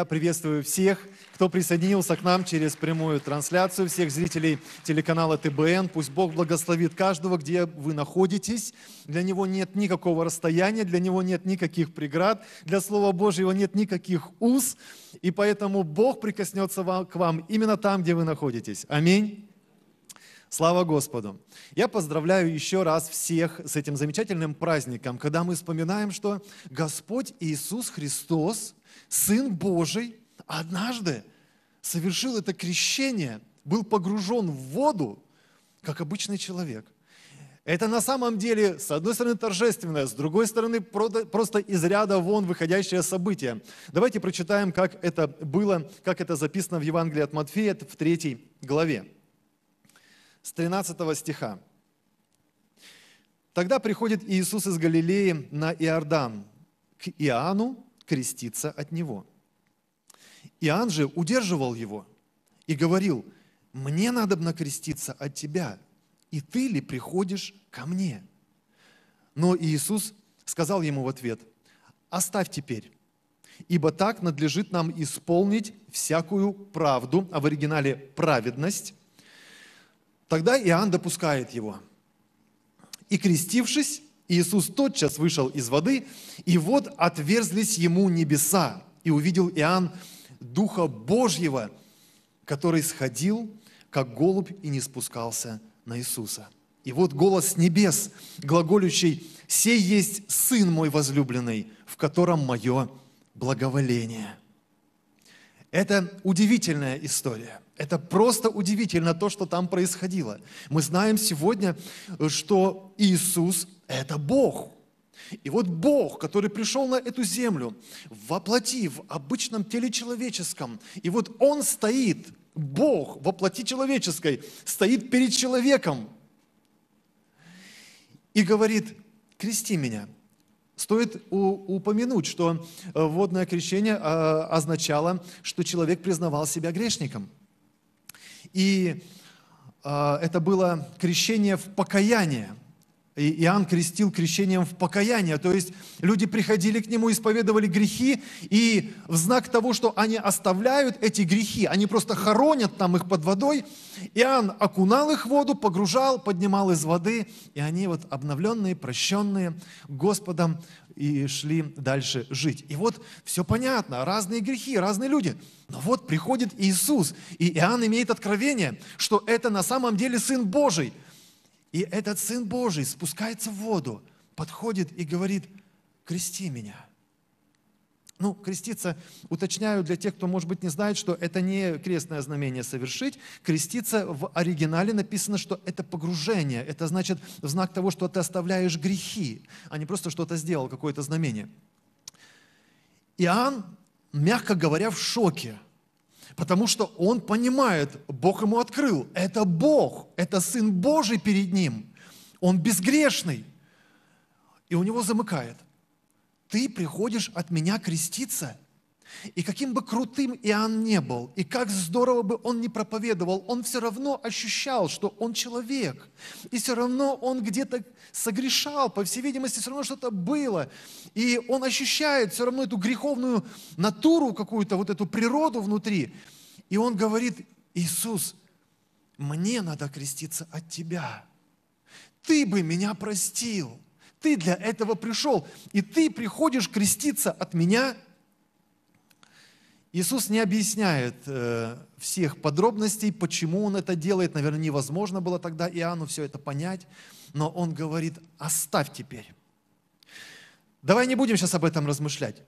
Я приветствую всех, кто присоединился к нам через прямую трансляцию, всех зрителей телеканала ТБН. Пусть Бог благословит каждого, где вы находитесь. Для Него нет никакого расстояния, для Него нет никаких преград, для Слова Божьего нет никаких уз. И поэтому Бог прикоснется вам к вам именно там, где вы находитесь. Аминь. Слава Господу! Я поздравляю еще раз всех с этим замечательным праздником, когда мы вспоминаем, что Господь Иисус Христос – Сын Божий однажды совершил это крещение, был погружен в воду, как обычный человек. Это на самом деле, с одной стороны, торжественное, с другой стороны, просто из ряда вон выходящее событие. Давайте прочитаем, как это было, как это записано в Евангелии от Матфея в 3 главе, с 13 стиха. «Тогда приходит Иисус из Галилеи на Иордан к Иоанну, креститься от него. Иоанн же удерживал его и говорил, «Мне надобно креститься от тебя, и ты ли приходишь ко мне?» Но Иисус сказал ему в ответ, «Оставь теперь, ибо так надлежит нам исполнить всякую правду, а в оригинале праведность». Тогда Иоанн допускает его. И крестившись, Иисус тотчас вышел из воды, и вот отверзлись ему небеса, и увидел Иоанн Духа Божьего, который сходил, как голубь, и не спускался на Иисуса. И вот голос с небес, глаголющий «Сей есть Сын мой возлюбленный, в котором мое благоволение». Это удивительная история. Это просто удивительно то, что там происходило. Мы знаем сегодня, что Иисус – это Бог. И вот Бог, который пришел на эту землю, воплотив в обычном теле человеческом, и вот Он стоит, Бог воплоти человеческой, стоит перед человеком и говорит, крести меня. Стоит упомянуть, что э, водное крещение э, означало, что человек признавал себя грешником. И э, это было крещение в покаяние – и Иоанн крестил крещением в покаяние. То есть люди приходили к нему, исповедовали грехи, и в знак того, что они оставляют эти грехи, они просто хоронят там их под водой, Иоанн окунал их в воду, погружал, поднимал из воды, и они вот обновленные, прощенные Господом и шли дальше жить. И вот все понятно, разные грехи, разные люди. Но вот приходит Иисус, и Иоанн имеет откровение, что это на самом деле Сын Божий – и этот Сын Божий спускается в воду, подходит и говорит, крести меня. Ну, креститься, уточняю для тех, кто, может быть, не знает, что это не крестное знамение совершить. Креститься в оригинале написано, что это погружение. Это значит в знак того, что ты оставляешь грехи, а не просто что-то сделал, какое-то знамение. Иоанн, мягко говоря, в шоке – Потому что он понимает, Бог ему открыл. Это Бог, это Сын Божий перед ним. Он безгрешный. И у него замыкает. Ты приходишь от меня креститься – и каким бы крутым Иоанн не был, и как здорово бы он не проповедовал, он все равно ощущал, что он человек. И все равно он где-то согрешал, по всей видимости, все равно что-то было. И он ощущает все равно эту греховную натуру какую-то, вот эту природу внутри. И он говорит, Иисус, мне надо креститься от Тебя. Ты бы меня простил. Ты для этого пришел. И ты приходишь креститься от меня – Иисус не объясняет э, всех подробностей, почему Он это делает. Наверное, невозможно было тогда Иоанну все это понять. Но Он говорит, оставь теперь. Давай не будем сейчас об этом размышлять.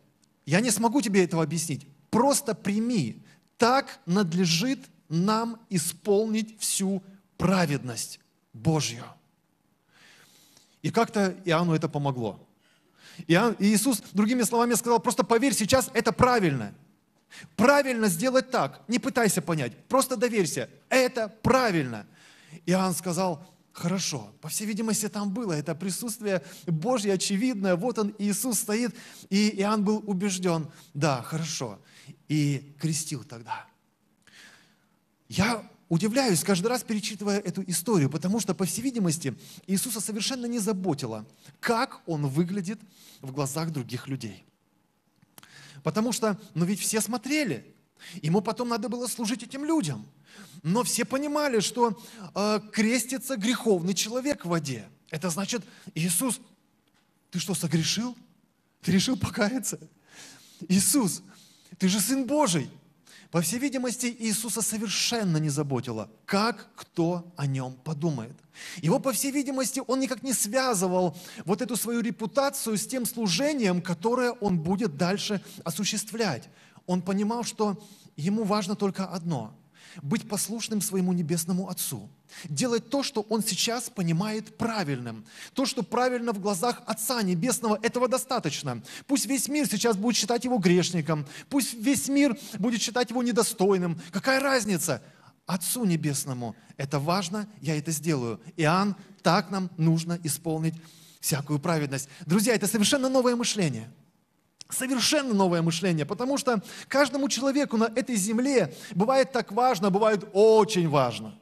Я не смогу тебе этого объяснить. Просто прими. Так надлежит нам исполнить всю праведность Божью. И как-то Иоанну это помогло. Иоанн, Иисус, другими словами, сказал, просто поверь, сейчас это правильно. Правильно сделать так. Не пытайся понять, просто доверься. Это правильно. Иоанн сказал, хорошо. По всей видимости, там было это присутствие Божье очевидное. Вот он, Иисус стоит, и Иоанн был убежден. Да, хорошо. И крестил тогда. Я удивляюсь, каждый раз перечитывая эту историю, потому что, по всей видимости, Иисуса совершенно не заботило, как он выглядит в глазах других людей. Потому что, ну ведь все смотрели. Ему потом надо было служить этим людям. Но все понимали, что э, крестится греховный человек в воде. Это значит, Иисус, ты что, согрешил? Ты решил покаяться? Иисус, ты же Сын Божий. По всей видимости, Иисуса совершенно не заботило, как кто о нем подумает. Его, по всей видимости, он никак не связывал вот эту свою репутацию с тем служением, которое он будет дальше осуществлять. Он понимал, что ему важно только одно – быть послушным своему небесному Отцу – делать то, что он сейчас понимает правильным. То, что правильно в глазах Отца Небесного, этого достаточно. Пусть весь мир сейчас будет считать его грешником, пусть весь мир будет считать его недостойным. Какая разница? Отцу Небесному это важно, я это сделаю. Иоанн, так нам нужно исполнить всякую праведность. Друзья, это совершенно новое мышление – Совершенно новое мышление, потому что каждому человеку на этой земле бывает так важно, бывает очень важно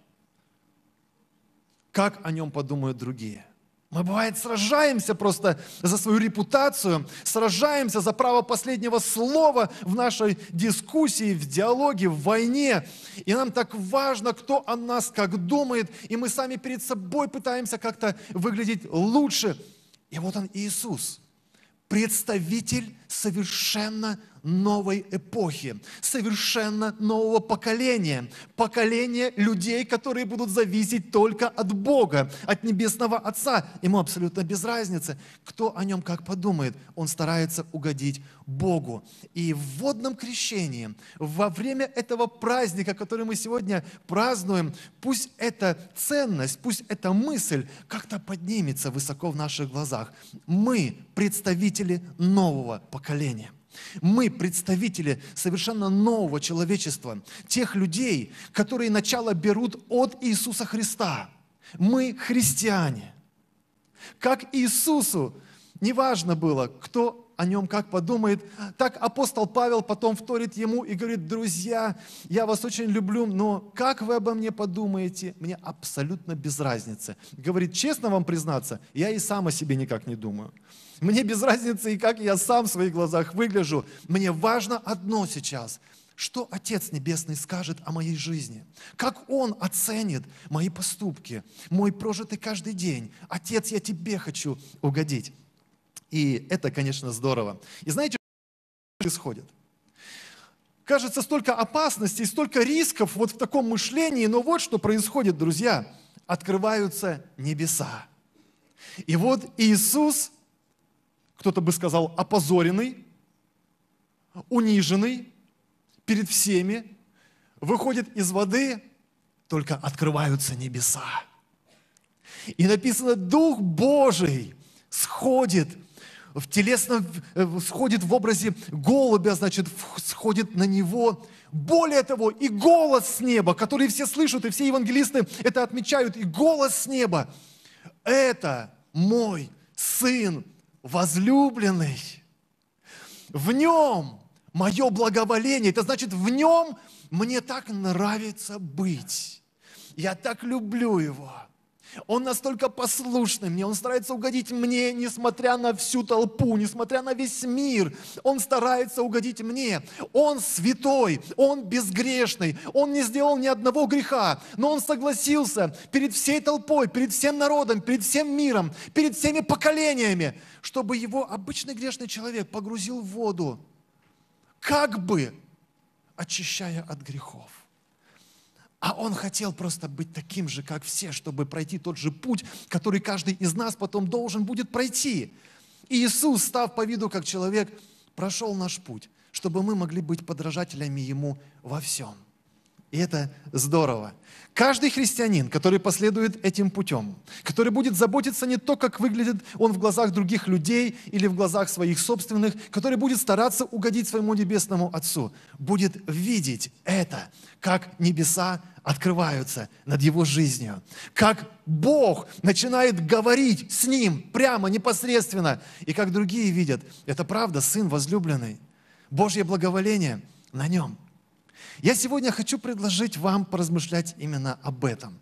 как о нем подумают другие. Мы, бывает, сражаемся просто за свою репутацию, сражаемся за право последнего слова в нашей дискуссии, в диалоге, в войне. И нам так важно, кто о нас как думает, и мы сами перед собой пытаемся как-то выглядеть лучше. И вот он Иисус, представитель совершенно новой эпохи, совершенно нового поколения, поколения людей, которые будут зависеть только от Бога, от Небесного Отца. Ему абсолютно без разницы, кто о нем как подумает. Он старается угодить Богу. И в водном крещении, во время этого праздника, который мы сегодня празднуем, пусть эта ценность, пусть эта мысль как-то поднимется высоко в наших глазах. Мы представители нового поколения поколения. Мы представители совершенно нового человечества, тех людей, которые начало берут от Иисуса Христа. Мы христиане. Как Иисусу неважно было, кто о нем как подумает. Так апостол Павел потом вторит ему и говорит, друзья, я вас очень люблю, но как вы обо мне подумаете, мне абсолютно без разницы. Говорит, честно вам признаться, я и сам о себе никак не думаю. Мне без разницы и как я сам в своих глазах выгляжу. Мне важно одно сейчас, что Отец Небесный скажет о моей жизни, как Он оценит мои поступки, мой прожитый каждый день. Отец, я тебе хочу угодить. И это, конечно, здорово. И знаете, что происходит? Кажется, столько опасностей, столько рисков вот в таком мышлении, но вот что происходит, друзья. Открываются небеса. И вот Иисус, кто-то бы сказал, опозоренный, униженный перед всеми, выходит из воды, только открываются небеса. И написано, Дух Божий сходит в телесном, э, сходит в образе голубя, значит, сходит на него. Более того, и голос с неба, который все слышат, и все евангелисты это отмечают, и голос с неба. Это мой сын возлюбленный. В нем мое благоволение. Это значит, в нем мне так нравится быть. Я так люблю его. Он настолько послушный мне, он старается угодить мне, несмотря на всю толпу, несмотря на весь мир. Он старается угодить мне. Он святой, он безгрешный, он не сделал ни одного греха, но он согласился перед всей толпой, перед всем народом, перед всем миром, перед всеми поколениями, чтобы его обычный грешный человек погрузил в воду, как бы очищая от грехов. А он хотел просто быть таким же, как все, чтобы пройти тот же путь, который каждый из нас потом должен будет пройти. И Иисус, став по виду как человек, прошел наш путь, чтобы мы могли быть подражателями Ему во всем – и это здорово. Каждый христианин, который последует этим путем, который будет заботиться не то, как выглядит он в глазах других людей или в глазах своих собственных, который будет стараться угодить своему небесному Отцу, будет видеть это, как небеса открываются над его жизнью, как Бог начинает говорить с ним прямо, непосредственно, и как другие видят, это правда, Сын возлюбленный, Божье благоволение на нем – я сегодня хочу предложить вам поразмышлять именно об этом.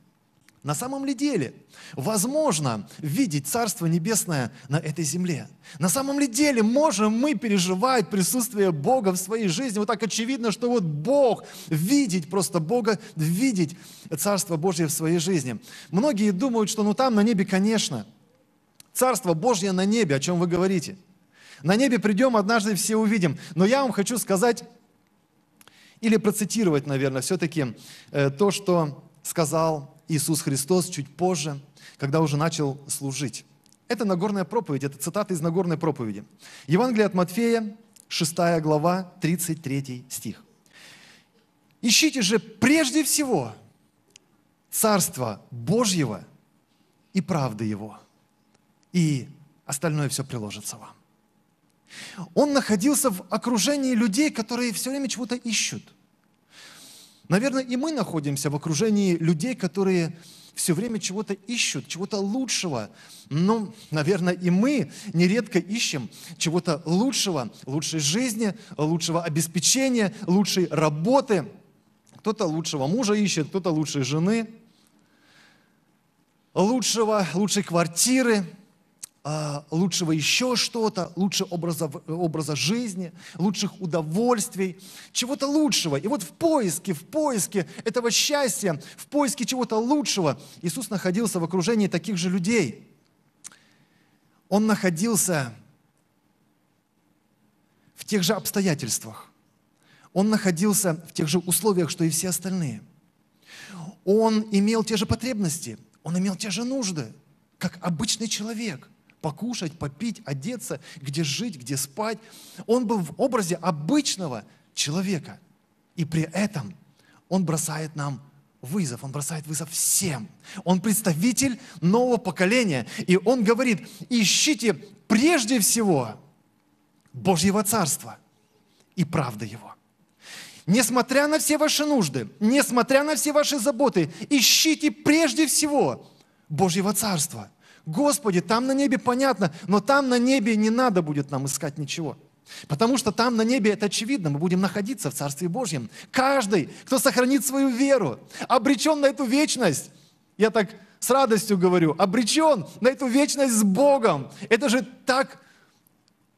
На самом ли деле возможно видеть Царство Небесное на этой земле? На самом ли деле можем мы переживать присутствие Бога в своей жизни? Вот так очевидно, что вот Бог, видеть просто Бога, видеть Царство Божье в своей жизни. Многие думают, что ну там на небе, конечно, Царство Божье на небе, о чем вы говорите. На небе придем, однажды все увидим. Но я вам хочу сказать или процитировать, наверное, все-таки э, то, что сказал Иисус Христос чуть позже, когда уже начал служить. Это Нагорная проповедь, это цитата из Нагорной проповеди. Евангелие от Матфея, 6 глава, 33 стих. «Ищите же прежде всего Царство Божьего и правды Его, и остальное все приложится вам». Он находился в окружении людей, которые все время чего-то ищут. Наверное, и мы находимся в окружении людей, которые все время чего-то ищут, чего-то лучшего. Ну, наверное, и мы нередко ищем чего-то лучшего, лучшей жизни, лучшего обеспечения, лучшей работы. Кто-то лучшего мужа ищет, кто-то лучшей жены, лучшего, лучшей квартиры – а, лучшего еще что-то, лучше образа, образа жизни, лучших удовольствий, чего-то лучшего. И вот в поиске, в поиске этого счастья, в поиске чего-то лучшего Иисус находился в окружении таких же людей. Он находился в тех же обстоятельствах. Он находился в тех же условиях, что и все остальные. Он имел те же потребности, он имел те же нужды, как обычный человек – покушать, попить, одеться, где жить, где спать. Он был в образе обычного человека. И при этом он бросает нам вызов, он бросает вызов всем. Он представитель нового поколения. И он говорит, ищите прежде всего Божьего Царства и правды Его. Несмотря на все ваши нужды, несмотря на все ваши заботы, ищите прежде всего Божьего Царства – Господи, там на небе понятно, но там на небе не надо будет нам искать ничего. Потому что там на небе это очевидно, мы будем находиться в Царстве Божьем. Каждый, кто сохранит свою веру, обречен на эту вечность. Я так с радостью говорю, обречен на эту вечность с Богом. Это же так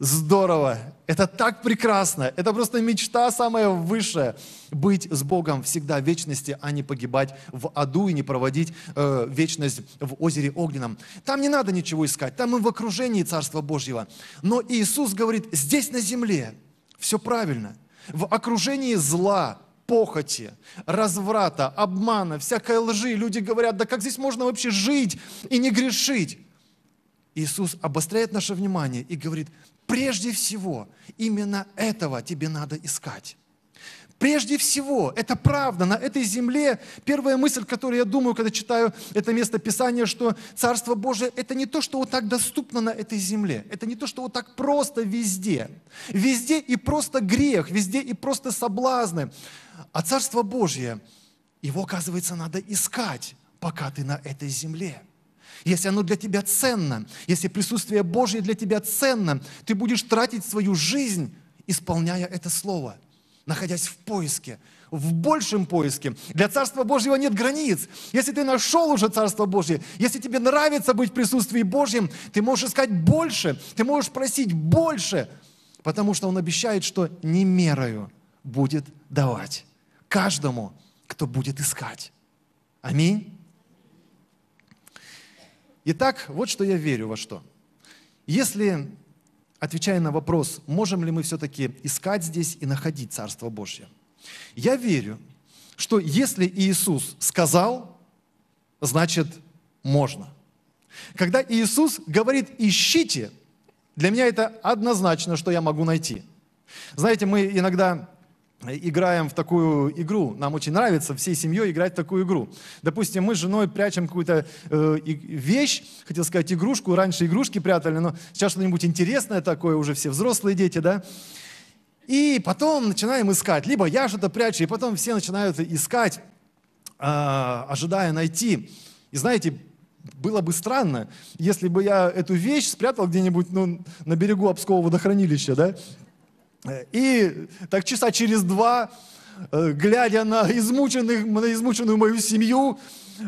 здорово, это так прекрасно, это просто мечта самая высшая. Быть с Богом всегда в вечности, а не погибать в аду и не проводить э, вечность в озере огненном. Там не надо ничего искать, там мы в окружении Царства Божьего. Но Иисус говорит, здесь на земле все правильно. В окружении зла, похоти, разврата, обмана, всякой лжи. Люди говорят, да как здесь можно вообще жить и не грешить? Иисус обостряет наше внимание и говорит, Прежде всего, именно этого тебе надо искать. Прежде всего, это правда, на этой земле первая мысль, которую я думаю, когда читаю это место Писания, что Царство Божие – это не то, что вот так доступно на этой земле, это не то, что вот так просто везде. Везде и просто грех, везде и просто соблазны. А Царство Божье, его, оказывается, надо искать, пока ты на этой земле – если оно для тебя ценно, если присутствие Божье для тебя ценно, ты будешь тратить свою жизнь, исполняя это слово, находясь в поиске, в большем поиске. Для Царства Божьего нет границ. Если ты нашел уже Царство Божье, если тебе нравится быть в присутствии Божьем, ты можешь искать больше, ты можешь просить больше, потому что Он обещает, что не мерою будет давать каждому, кто будет искать. Аминь. Итак, вот что я верю во что. Если, отвечая на вопрос, можем ли мы все-таки искать здесь и находить Царство Божье, я верю, что если Иисус сказал, значит можно. Когда Иисус говорит «ищите», для меня это однозначно, что я могу найти. Знаете, мы иногда играем в такую игру. Нам очень нравится всей семьей играть в такую игру. Допустим, мы с женой прячем какую-то э, вещь, хотел сказать игрушку, раньше игрушки прятали, но сейчас что-нибудь интересное такое, уже все взрослые дети, да? И потом начинаем искать. Либо я что-то прячу, и потом все начинают искать, э, ожидая найти. И знаете, было бы странно, если бы я эту вещь спрятал где-нибудь ну, на берегу Обского водохранилища, да? Э, и так часа через два, э, глядя на, измученных, на измученную мою семью,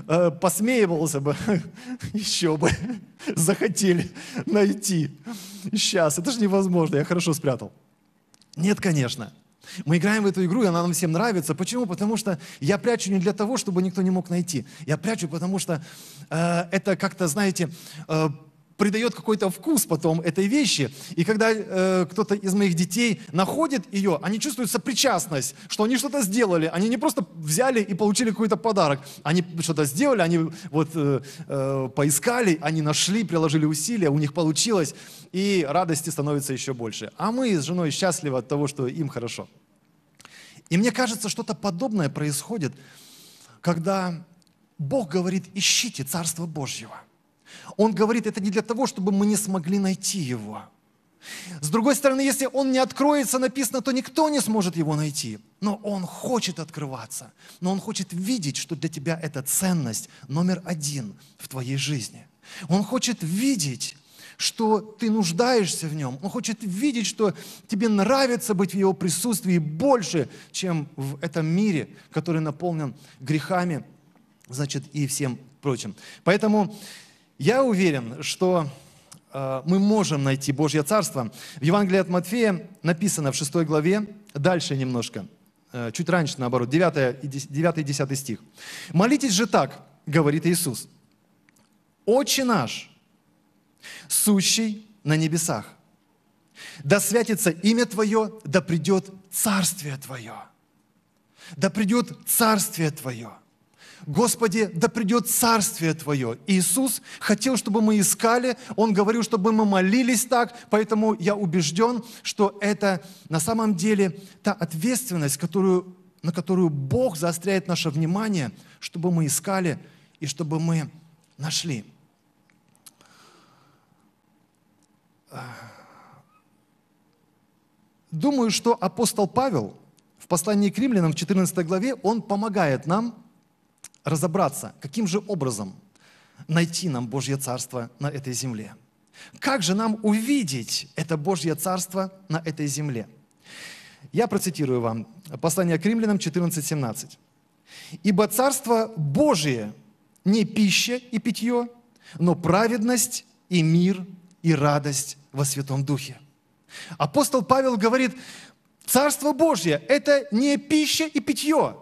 э, посмеивался бы, еще бы, захотели найти. Сейчас, это же невозможно, я хорошо спрятал. Нет, конечно. Мы играем в эту игру, и она нам всем нравится. Почему? Потому что я прячу не для того, чтобы никто не мог найти. Я прячу, потому что э, это как-то, знаете, э, придает какой-то вкус потом этой вещи. И когда э, кто-то из моих детей находит ее, они чувствуют сопричастность, что они что-то сделали. Они не просто взяли и получили какой-то подарок. Они что-то сделали, они вот э, э, поискали, они нашли, приложили усилия, у них получилось. И радости становится еще больше. А мы с женой счастливы от того, что им хорошо. И мне кажется, что-то подобное происходит, когда Бог говорит, ищите Царство Божьего – он говорит, это не для того, чтобы мы не смогли найти его. С другой стороны, если он не откроется, написано, то никто не сможет его найти. Но он хочет открываться, но он хочет видеть, что для тебя это ценность номер один в твоей жизни. Он хочет видеть, что ты нуждаешься в нем. Он хочет видеть, что тебе нравится быть в его присутствии больше, чем в этом мире, который наполнен грехами, значит, и всем прочим. Поэтому я уверен, что э, мы можем найти Божье Царство. В Евангелии от Матфея написано в 6 главе, дальше немножко, э, чуть раньше наоборот, 9 и 10 стих. «Молитесь же так, — говорит Иисус, — Отче наш, сущий на небесах, да святится имя Твое, да придет Царствие Твое, да придет Царствие Твое». Господи, да придет Царствие Твое. Иисус хотел, чтобы мы искали, Он говорил, чтобы мы молились так, поэтому я убежден, что это на самом деле та ответственность, которую, на которую Бог заостряет наше внимание, чтобы мы искали и чтобы мы нашли. Думаю, что апостол Павел в послании к римлянам в 14 главе, он помогает нам разобраться, каким же образом найти нам Божье Царство на этой земле. Как же нам увидеть это Божье Царство на этой земле? Я процитирую вам послание к римлянам 14.17. «Ибо Царство Божие не пища и питье, но праведность и мир и радость во Святом Духе». Апостол Павел говорит, Царство Божье – это не пища и питье –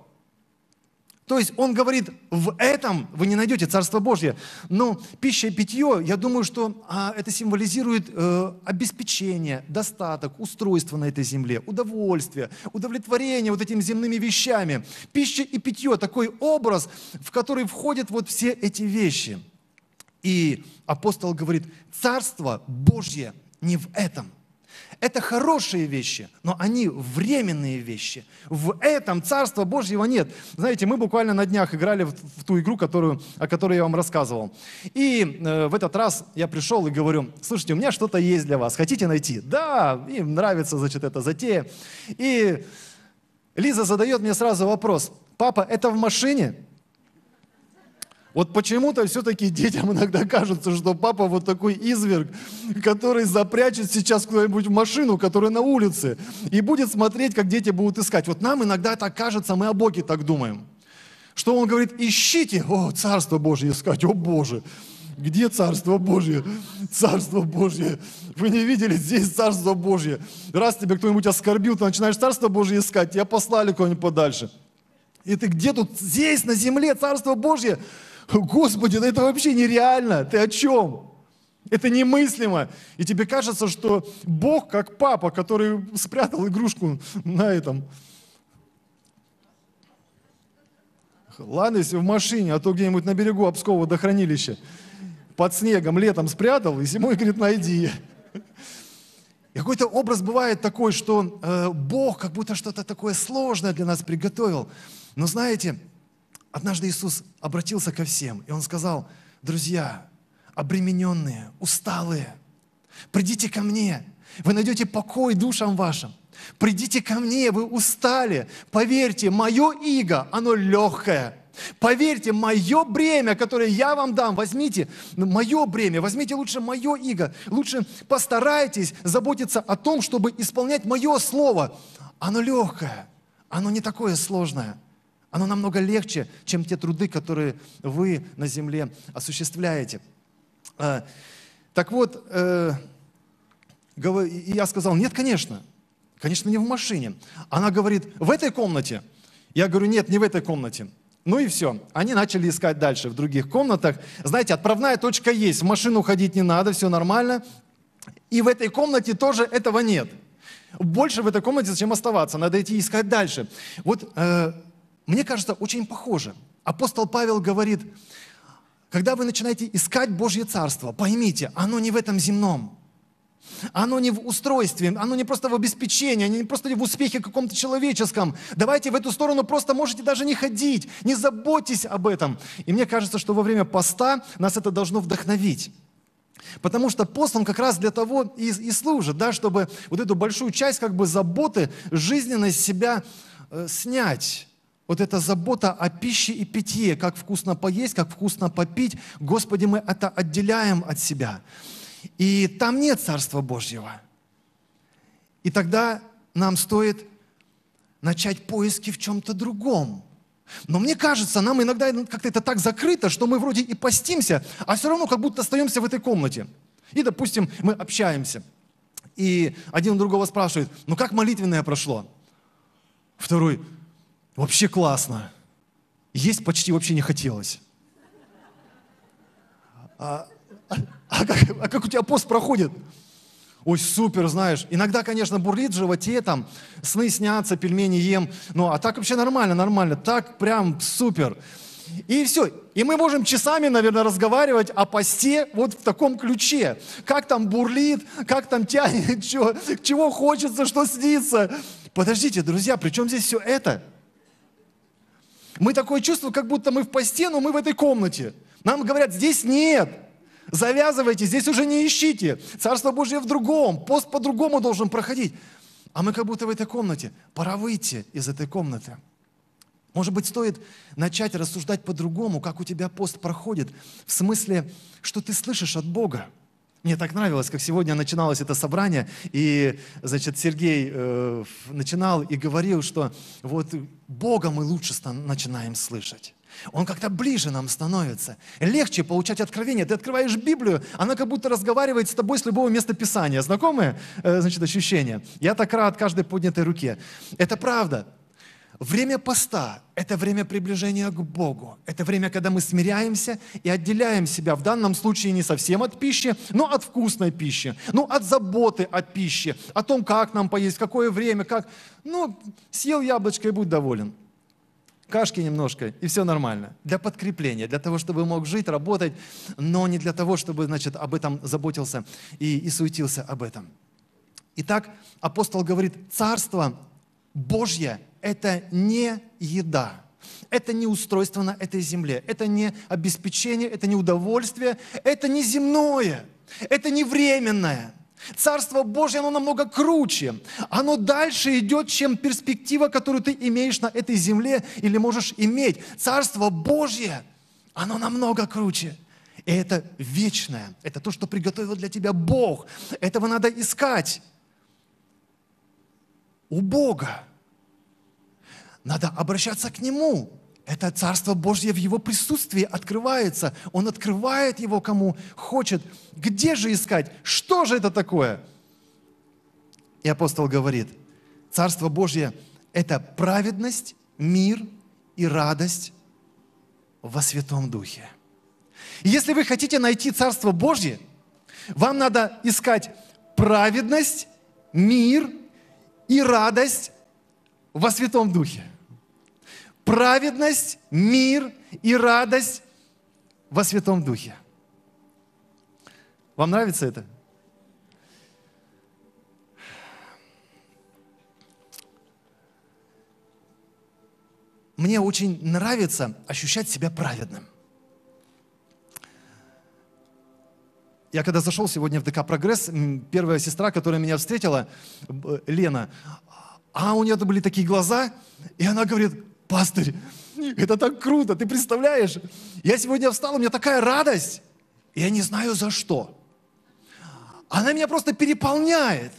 то есть он говорит, в этом вы не найдете Царство Божье. Но пища и питье, я думаю, что а, это символизирует э, обеспечение, достаток, устройство на этой земле, удовольствие, удовлетворение вот этими земными вещами. Пища и питье – такой образ, в который входят вот все эти вещи. И апостол говорит, Царство Божье не в этом – это хорошие вещи, но они временные вещи. В этом Царства Божьего нет. Знаете, мы буквально на днях играли в, в ту игру, которую, о которой я вам рассказывал. И э, в этот раз я пришел и говорю, слушайте, у меня что-то есть для вас, хотите найти? Да, им нравится, значит, эта затея. И Лиза задает мне сразу вопрос, папа, это в машине? Вот почему-то все-таки детям иногда кажется, что папа вот такой изверг, который запрячет сейчас куда-нибудь в машину, которая на улице, и будет смотреть, как дети будут искать. Вот нам иногда так кажется, мы о Боге так думаем. Что он говорит, ищите, о, Царство Божье искать, о Боже, где Царство Божье? Царство Божье. Вы не видели, здесь Царство Божье. Раз тебя кто-нибудь оскорбил, ты начинаешь Царство Божье искать, тебя послали куда-нибудь подальше. И ты где тут? Здесь, на земле, Царство Божье. Господи, да это вообще нереально, ты о чем? Это немыслимо. И тебе кажется, что Бог как папа, который спрятал игрушку на этом. Ладно, если в машине, а то где-нибудь на берегу Обского до Под снегом летом спрятал, и зимой, говорит, найди. И какой-то образ бывает такой, что э, Бог как будто что-то такое сложное для нас приготовил. Но знаете, Однажды Иисус обратился ко всем, и Он сказал, друзья, обремененные, усталые, придите ко мне, вы найдете покой душам вашим. Придите ко мне, вы устали. Поверьте, мое иго, оно легкое. Поверьте, мое бремя, которое я вам дам, возьмите ну, мое бремя, возьмите лучше мое иго, лучше постарайтесь заботиться о том, чтобы исполнять мое слово. Оно легкое, оно не такое сложное. Оно намного легче, чем те труды, которые вы на земле осуществляете. А, так вот, э, я сказал, нет, конечно, конечно, не в машине. Она говорит, в этой комнате. Я говорю, нет, не в этой комнате. Ну и все. Они начали искать дальше в других комнатах. Знаете, отправная точка есть, в машину ходить не надо, все нормально. И в этой комнате тоже этого нет. Больше в этой комнате зачем оставаться, надо идти искать дальше. Вот э, мне кажется, очень похоже. Апостол Павел говорит, когда вы начинаете искать Божье Царство, поймите, оно не в этом земном. Оно не в устройстве, оно не просто в обеспечении, оно не просто в успехе каком-то человеческом. Давайте в эту сторону просто можете даже не ходить, не заботьтесь об этом. И мне кажется, что во время поста нас это должно вдохновить. Потому что пост, он как раз для того и, и служит, да, чтобы вот эту большую часть как бы заботы, жизненность себя э, снять. Вот эта забота о пище и питье, как вкусно поесть, как вкусно попить, Господи, мы это отделяем от себя. И там нет Царства Божьего. И тогда нам стоит начать поиски в чем-то другом. Но мне кажется, нам иногда как-то это так закрыто, что мы вроде и постимся, а все равно как будто остаемся в этой комнате. И, допустим, мы общаемся. И один у другого спрашивает, ну как молитвенное прошло? Второй, Вообще классно. Есть почти вообще не хотелось. А, а, а, как, а как у тебя пост проходит? Ой, супер, знаешь. Иногда, конечно, бурлит в животе, там, сны снятся, пельмени ем. Ну, а так вообще нормально, нормально. Так прям супер. И все. И мы можем часами, наверное, разговаривать о посте вот в таком ключе. Как там бурлит, как там тянет, чего, чего хочется, что снится. Подождите, друзья, при чем здесь все это? Мы такое чувство, как будто мы в посте, но мы в этой комнате. Нам говорят, здесь нет. Завязывайте, здесь уже не ищите. Царство Божье в другом. Пост по-другому должен проходить. А мы как будто в этой комнате. Пора выйти из этой комнаты. Может быть, стоит начать рассуждать по-другому, как у тебя пост проходит, в смысле, что ты слышишь от Бога. Мне так нравилось, как сегодня начиналось это собрание, и, значит, Сергей э, начинал и говорил, что вот Бога мы лучше начинаем слышать. Он как-то ближе нам становится. Легче получать откровение. Ты открываешь Библию, она как будто разговаривает с тобой с любого места Писания. Знакомые, э, значит, ощущения? Я так рад каждой поднятой руке. Это правда. Время поста – это время приближения к Богу. Это время, когда мы смиряемся и отделяем себя, в данном случае не совсем от пищи, но от вкусной пищи, ну, от заботы от пищи, о том, как нам поесть, какое время, как. Ну, съел яблочко и будь доволен. Кашки немножко, и все нормально. Для подкрепления, для того, чтобы мог жить, работать, но не для того, чтобы, значит, об этом заботился и, и суетился об этом. Итак, апостол говорит, царство Божье – это не еда. Это не устройство на этой земле, это не обеспечение, это не удовольствие, это не земное, это не временное. Царство Божье, оно намного круче. Оно дальше идет, чем перспектива, которую ты имеешь на этой земле или можешь иметь. Царство Божье, оно намного круче. И это вечное. Это то, что приготовил для тебя Бог. Этого надо искать у Бога. Надо обращаться к Нему. Это Царство Божье в Его присутствии открывается. Он открывает его, кому хочет. Где же искать? Что же это такое? И апостол говорит, Царство Божье – это праведность, мир и радость во Святом Духе. И если вы хотите найти Царство Божье, вам надо искать праведность, мир и радость во Святом Духе праведность, мир и радость во Святом Духе. Вам нравится это? Мне очень нравится ощущать себя праведным. Я когда зашел сегодня в ДК «Прогресс», первая сестра, которая меня встретила, э, Лена, а у нее были такие глаза, и она говорит, пастырь, это так круто, ты представляешь? Я сегодня встал, у меня такая радость, я не знаю за что. Она меня просто переполняет.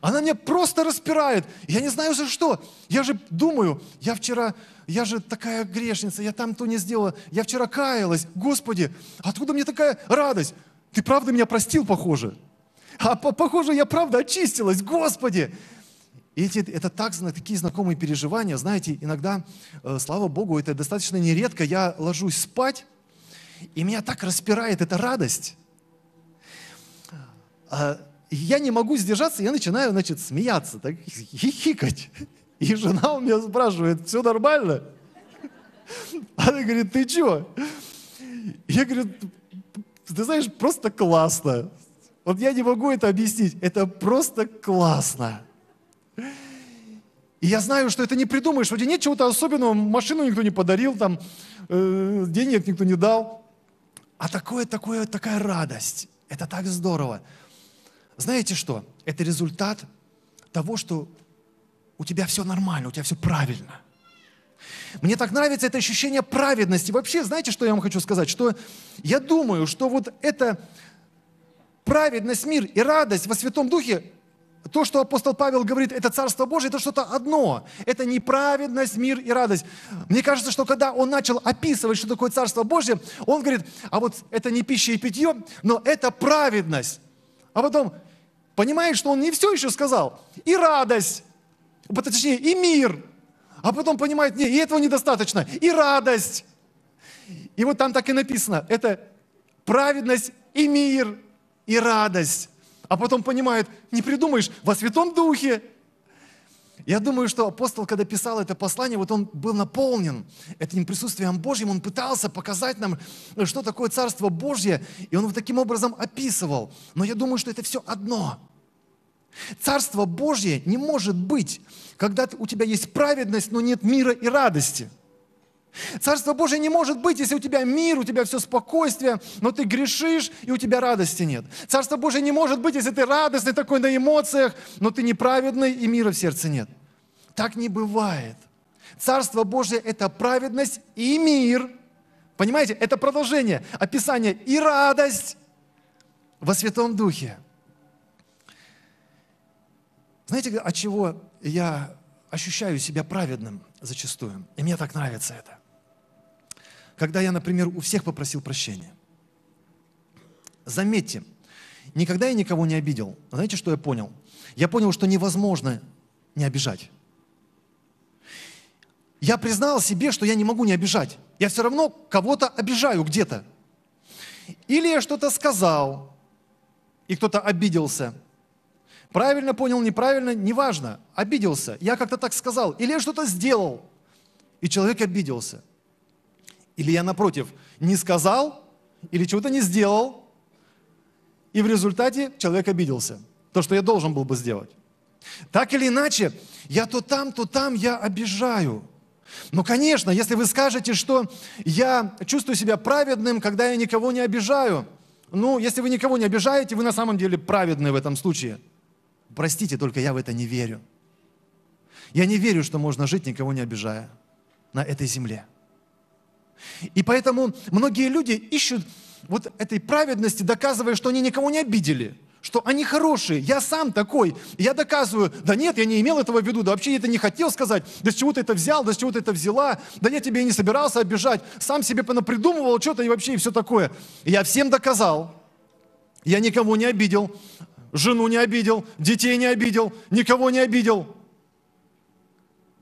Она меня просто распирает. Я не знаю за что. Я же думаю, я вчера, я же такая грешница, я там то не сделала. Я вчера каялась. Господи, откуда мне такая радость? Ты правда меня простил, похоже? А похоже, я правда очистилась, Господи. И эти, это так, такие знакомые переживания. Знаете, иногда, э, слава Богу, это достаточно нередко. Я ложусь спать, и меня так распирает эта радость. А, я не могу сдержаться, я начинаю, значит, смеяться, так, хихикать. И жена у меня спрашивает, все нормально? Она говорит, ты чего? Я говорю, ты знаешь, просто классно. Вот я не могу это объяснить, это просто классно. И я знаю, что это не придумаешь. Вроде нет чего-то особенного, машину никто не подарил, там, э, денег никто не дал. А такое, такое, такая радость. Это так здорово. Знаете что? Это результат того, что у тебя все нормально, у тебя все правильно. Мне так нравится это ощущение праведности. Вообще, знаете, что я вам хочу сказать? Что я думаю, что вот эта праведность, мир и радость во Святом Духе то, что апостол Павел говорит, это Царство Божие, это что-то одно. Это неправедность, мир и радость. Мне кажется, что когда он начал описывать, что такое Царство Божие, он говорит, а вот это не пища и питье, но это праведность. А потом понимает, что он не все еще сказал. И радость, точнее, и мир. А потом понимает, нет, и этого недостаточно, и радость. И вот там так и написано, это праведность и мир, и радость а потом понимает, не придумаешь, во Святом Духе. Я думаю, что апостол, когда писал это послание, вот он был наполнен этим присутствием Божьим, он пытался показать нам, э, что такое Царство Божье, и он вот таким образом описывал. Но я думаю, что это все одно. Царство Божье не может быть, когда у тебя есть праведность, но нет мира и радости – Царство Божие не может быть, если у тебя мир, у тебя все спокойствие, но ты грешишь, и у тебя радости нет. Царство Божие не может быть, если ты радостный такой на эмоциях, но ты неправедный, и мира в сердце нет. Так не бывает. Царство Божие – это праведность и мир. Понимаете, это продолжение, описание и радость во Святом Духе. Знаете, от чего я ощущаю себя праведным зачастую? И мне так нравится это когда я, например, у всех попросил прощения. Заметьте, никогда я никого не обидел. Знаете, что я понял? Я понял, что невозможно не обижать. Я признал себе, что я не могу не обижать. Я все равно кого-то обижаю где-то. Или я что-то сказал, и кто-то обиделся. Правильно понял, неправильно, неважно. Обиделся. Я как-то так сказал. Или я что-то сделал, и человек обиделся. Или я, напротив, не сказал или чего-то не сделал, и в результате человек обиделся. То, что я должен был бы сделать. Так или иначе, я то там, то там, я обижаю. Но, конечно, если вы скажете, что я чувствую себя праведным, когда я никого не обижаю, ну, если вы никого не обижаете, вы на самом деле праведны в этом случае. Простите, только я в это не верю. Я не верю, что можно жить, никого не обижая на этой земле. И поэтому многие люди ищут вот этой праведности, доказывая, что они никого не обидели, что они хорошие, я сам такой, я доказываю, да нет, я не имел этого в виду, да вообще я это не хотел сказать, да с чего ты это взял, да с чего ты это взяла, да я тебе и не собирался обижать, сам себе понапридумывал что-то и вообще и все такое. Я всем доказал, я никого не обидел, жену не обидел, детей не обидел, никого не обидел.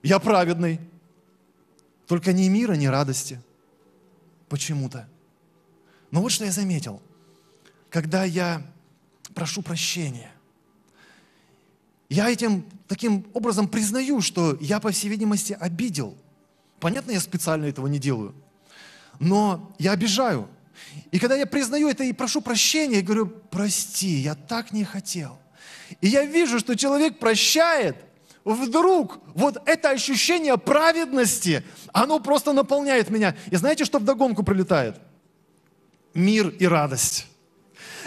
Я праведный. Только ни мира, ни радости – почему-то. Но вот что я заметил. Когда я прошу прощения, я этим таким образом признаю, что я, по всей видимости, обидел. Понятно, я специально этого не делаю. Но я обижаю. И когда я признаю это и прошу прощения, я говорю, прости, я так не хотел. И я вижу, что человек прощает, вдруг вот это ощущение праведности, оно просто наполняет меня. И знаете, что вдогонку прилетает? Мир и радость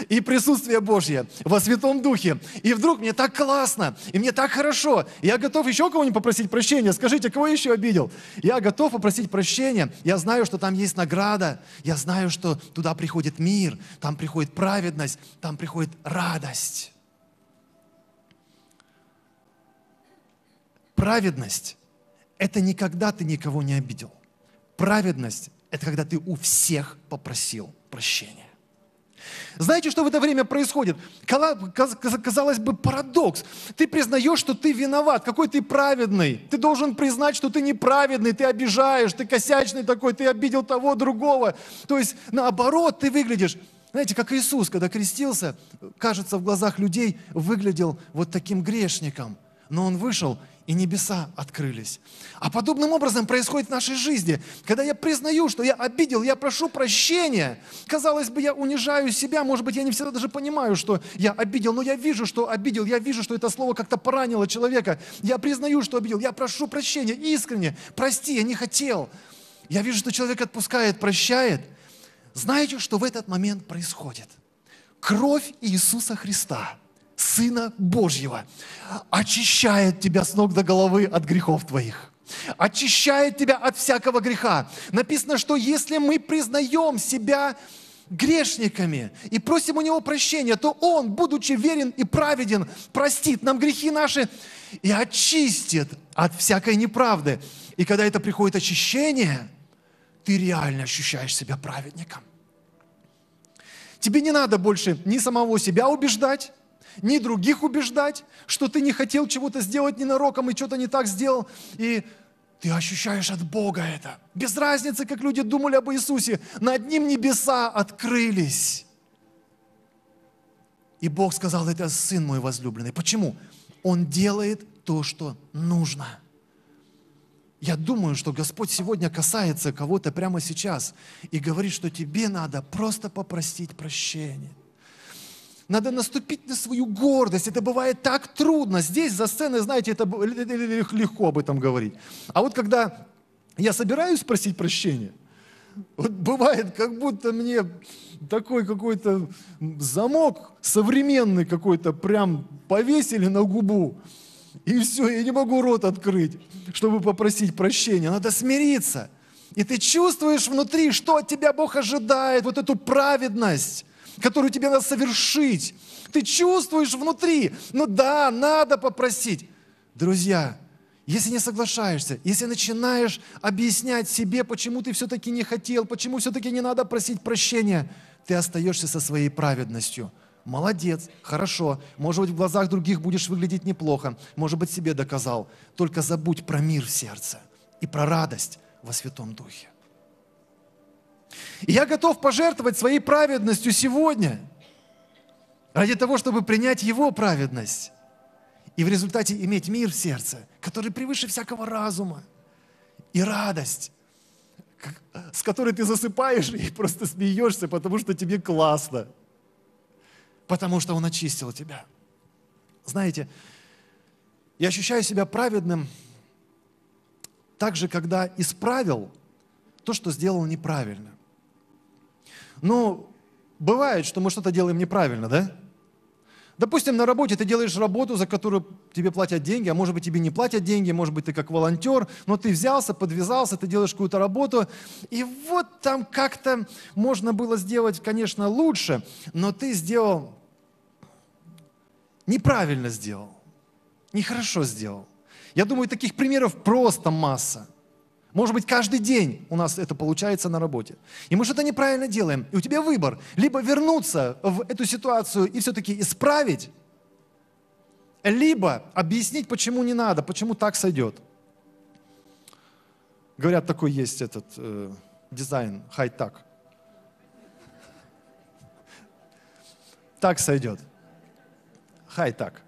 и присутствие Божье во Святом Духе. И вдруг мне так классно, и мне так хорошо. Я готов еще кого-нибудь попросить прощения. Скажите, кого я еще обидел? Я готов попросить прощения. Я знаю, что там есть награда. Я знаю, что туда приходит мир, там приходит праведность, там приходит радость. праведность – это не когда ты никого не обидел. Праведность – это когда ты у всех попросил прощения. Знаете, что в это время происходит? Казалось бы, парадокс. Ты признаешь, что ты виноват, какой ты праведный. Ты должен признать, что ты неправедный, ты обижаешь, ты косячный такой, ты обидел того, другого. То есть, наоборот, ты выглядишь, знаете, как Иисус, когда крестился, кажется, в глазах людей выглядел вот таким грешником. Но он вышел и небеса открылись. А подобным образом происходит в нашей жизни, когда я признаю, что я обидел, я прошу прощения. Казалось бы, я унижаю себя, может быть, я не всегда даже понимаю, что я обидел, но я вижу, что обидел, я вижу, что это слово как-то поранило человека. Я признаю, что обидел, я прошу прощения искренне, прости, я не хотел. Я вижу, что человек отпускает, прощает. Знаете, что в этот момент происходит? Кровь Иисуса Христа – Сына Божьего, очищает тебя с ног до головы от грехов твоих очищает тебя от всякого греха. Написано, что если мы признаем себя грешниками и просим у Него прощения, то Он, будучи верен и праведен, простит нам грехи наши и очистит от всякой неправды. И когда это приходит очищение, ты реально ощущаешь себя праведником. Тебе не надо больше ни самого себя убеждать, ни других убеждать, что ты не хотел чего-то сделать ненароком и что-то не так сделал. И ты ощущаешь от Бога это. Без разницы, как люди думали об Иисусе. Над ним небеса открылись. И Бог сказал, это сын мой возлюбленный. Почему? Он делает то, что нужно. Я думаю, что Господь сегодня касается кого-то прямо сейчас и говорит, что тебе надо просто попросить прощения. Надо наступить на свою гордость. Это бывает так трудно. Здесь за сценой, знаете, это легко об этом говорить. А вот когда я собираюсь просить прощения, вот бывает, как будто мне такой какой-то замок современный какой-то прям повесили на губу. И все, я не могу рот открыть, чтобы попросить прощения. Надо смириться. И ты чувствуешь внутри, что от тебя Бог ожидает, вот эту праведность которую тебе надо совершить. Ты чувствуешь внутри, ну да, надо попросить. Друзья, если не соглашаешься, если начинаешь объяснять себе, почему ты все-таки не хотел, почему все-таки не надо просить прощения, ты остаешься со своей праведностью. Молодец, хорошо, может быть, в глазах других будешь выглядеть неплохо, может быть, себе доказал. Только забудь про мир в сердце и про радость во Святом Духе. И я готов пожертвовать своей праведностью сегодня ради того, чтобы принять Его праведность и в результате иметь мир в сердце, который превыше всякого разума, и радость, э, с которой ты засыпаешь и просто смеешься, потому что тебе классно, потому что Он очистил тебя. Знаете, я ощущаю себя праведным также, когда исправил то, что сделал неправильно. Ну, бывает, что мы что-то делаем неправильно, да? Допустим, на работе ты делаешь работу, за которую тебе платят деньги, а может быть тебе не платят деньги, может быть ты как волонтер, но ты взялся, подвязался, ты делаешь какую-то работу, и вот там как-то можно было сделать, конечно, лучше, но ты сделал, неправильно сделал, нехорошо сделал. Я думаю, таких примеров просто масса. Может быть, каждый день у нас это получается на работе. И мы что-то неправильно делаем. И у тебя выбор. Либо вернуться в эту ситуацию и все-таки исправить, либо объяснить, почему не надо, почему так сойдет. Говорят, такой есть этот э, дизайн, хай-так. Так сойдет. Хай-так.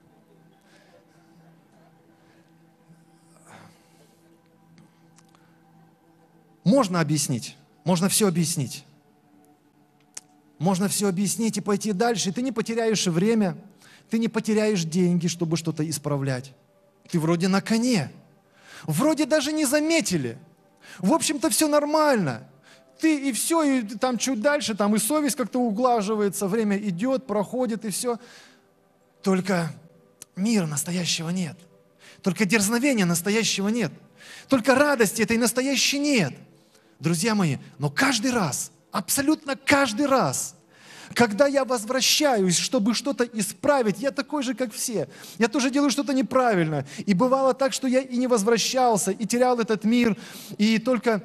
Можно объяснить, можно все объяснить. Можно все объяснить и пойти дальше. И ты не потеряешь время, ты не потеряешь деньги, чтобы что-то исправлять. Ты вроде на коне. Вроде даже не заметили. В общем-то, все нормально. Ты и все, и там чуть дальше, там и совесть как-то углаживается, время идет, проходит, и все. Только мира настоящего нет. Только дерзновения настоящего нет. Только радости этой настоящей нет. Друзья мои, но каждый раз, абсолютно каждый раз, когда я возвращаюсь, чтобы что-то исправить, я такой же, как все. Я тоже делаю что-то неправильно. И бывало так, что я и не возвращался, и терял этот мир, и только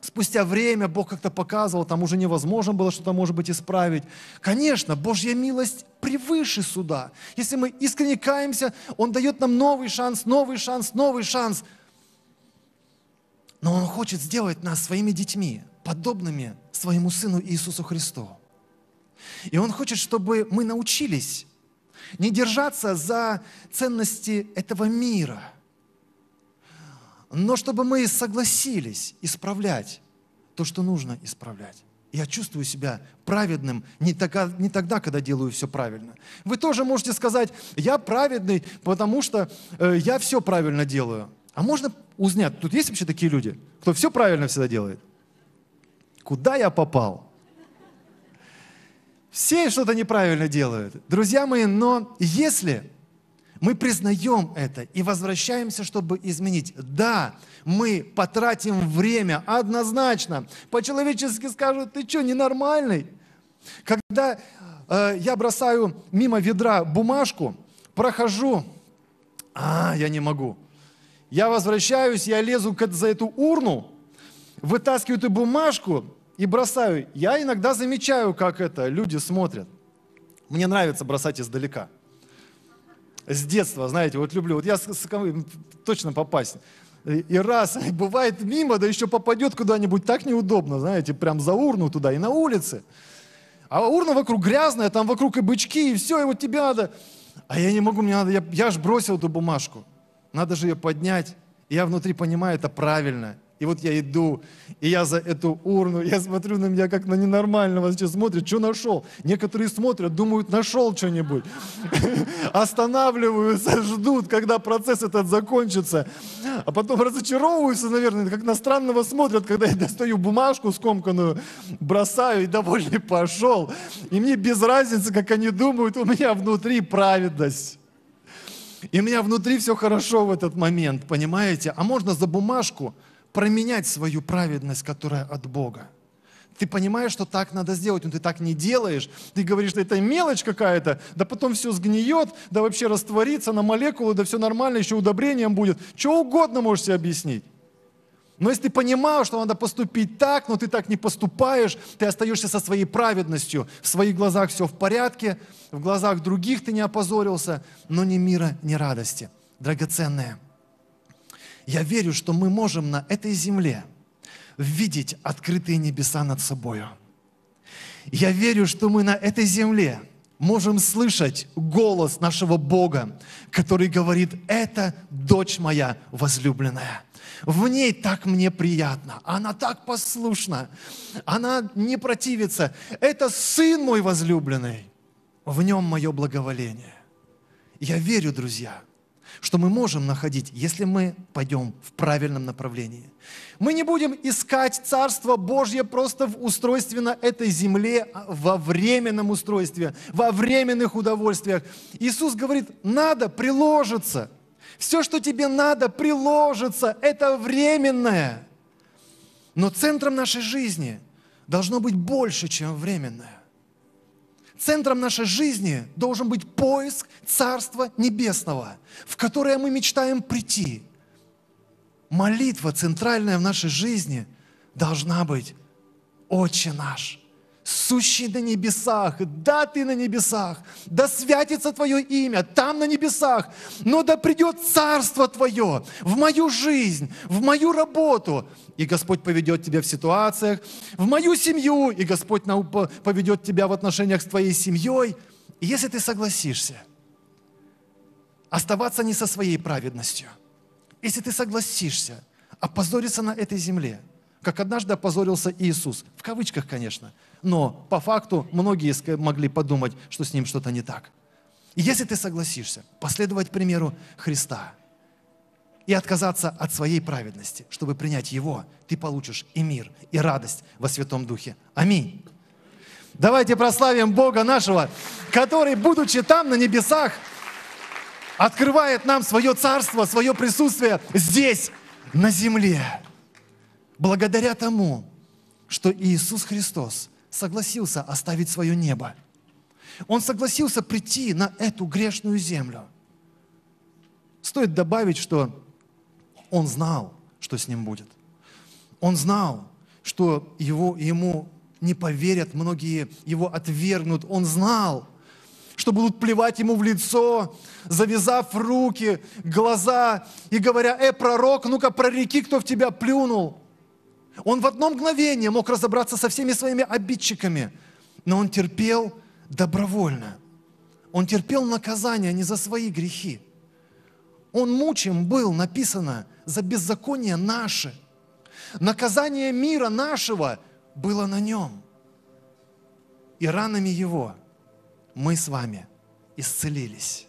спустя время Бог как-то показывал, там уже невозможно было что-то, может быть, исправить. Конечно, Божья милость превыше суда. Если мы искренне каемся, Он дает нам новый шанс, новый шанс, новый шанс – но Он хочет сделать нас своими детьми, подобными своему Сыну Иисусу Христу. И Он хочет, чтобы мы научились не держаться за ценности этого мира, но чтобы мы согласились исправлять то, что нужно исправлять. Я чувствую себя праведным не тогда, не тогда, когда делаю все правильно. Вы тоже можете сказать, я праведный, потому что э, я все правильно делаю. А можно узнать, тут есть вообще такие люди, кто все правильно всегда делает? Куда я попал? Все что-то неправильно делают. Друзья мои, но если мы признаем это и возвращаемся, чтобы изменить. Да, мы потратим время однозначно. По-человечески скажут, ты что, ненормальный? Когда э, я бросаю мимо ведра бумажку, прохожу, а, я не могу. Я возвращаюсь, я лезу за эту урну, вытаскиваю эту бумажку и бросаю. Я иногда замечаю, как это люди смотрят. Мне нравится бросать издалека. С детства, знаете, вот люблю. Вот я с, с, точно попасть. И раз, бывает мимо, да еще попадет куда-нибудь так неудобно, знаете, прям за урну туда и на улице. А урна вокруг грязная, там вокруг и бычки, и все, и вот тебе надо. А я не могу, мне надо, я, я ж бросил эту бумажку надо же ее поднять. И я внутри понимаю, это правильно. И вот я иду, и я за эту урну, я смотрю на меня как на ненормального, сейчас смотрят, что нашел. Некоторые смотрят, думают, нашел что-нибудь. Останавливаются, ждут, когда процесс этот закончится. А потом разочаровываются, наверное, как на странного смотрят, когда я достаю бумажку скомканную, бросаю и довольный пошел. И мне без разницы, как они думают, у меня внутри праведность. И у меня внутри все хорошо в этот момент, понимаете? А можно за бумажку променять свою праведность, которая от Бога. Ты понимаешь, что так надо сделать, но ты так не делаешь. Ты говоришь, что это мелочь какая-то, да потом все сгниет, да вообще растворится на молекулы, да все нормально, еще удобрением будет. Что угодно можешь себе объяснить. Но если ты понимал, что надо поступить так, но ты так не поступаешь, ты остаешься со своей праведностью. В своих глазах все в порядке, в глазах других ты не опозорился, но ни мира, ни радости. Драгоценное. Я верю, что мы можем на этой земле видеть открытые небеса над собою. Я верю, что мы на этой земле – можем слышать голос нашего Бога, который говорит, это дочь моя возлюбленная. В ней так мне приятно, она так послушна, она не противится. Это сын мой возлюбленный, в нем мое благоволение. Я верю, друзья – что мы можем находить, если мы пойдем в правильном направлении. Мы не будем искать Царство Божье просто в устройстве на этой земле, а во временном устройстве, во временных удовольствиях. Иисус говорит, надо приложиться. Все, что тебе надо, приложится. Это временное. Но центром нашей жизни должно быть больше, чем временное центром нашей жизни должен быть поиск Царства Небесного, в которое мы мечтаем прийти. Молитва центральная в нашей жизни должна быть «Отче наш» сущий на небесах. Да, ты на небесах. Да святится Твое имя там на небесах. Но да придет Царство Твое в мою жизнь, в мою работу. И Господь поведет тебя в ситуациях, в мою семью. И Господь поведет тебя в отношениях с твоей семьей. И если ты согласишься оставаться не со своей праведностью, если ты согласишься опозориться на этой земле – как однажды опозорился Иисус. В кавычках, конечно но по факту многие могли подумать, что с ним что-то не так. И если ты согласишься последовать примеру Христа и отказаться от своей праведности, чтобы принять Его, ты получишь и мир, и радость во Святом Духе. Аминь. Давайте прославим Бога нашего, который, будучи там на небесах, открывает нам свое царство, свое присутствие здесь, на земле. Благодаря тому, что Иисус Христос согласился оставить свое небо. Он согласился прийти на эту грешную землю. Стоит добавить, что он знал, что с ним будет. Он знал, что его, ему не поверят, многие его отвергнут. Он знал, что будут плевать ему в лицо, завязав руки, глаза и говоря, «Э, пророк, ну-ка прореки, кто в тебя плюнул». Он в одно мгновение мог разобраться со всеми своими обидчиками, но он терпел добровольно. Он терпел наказание а не за свои грехи. Он мучим был, написано, за беззаконие наше. Наказание мира нашего было на нем. И ранами его мы с вами исцелились.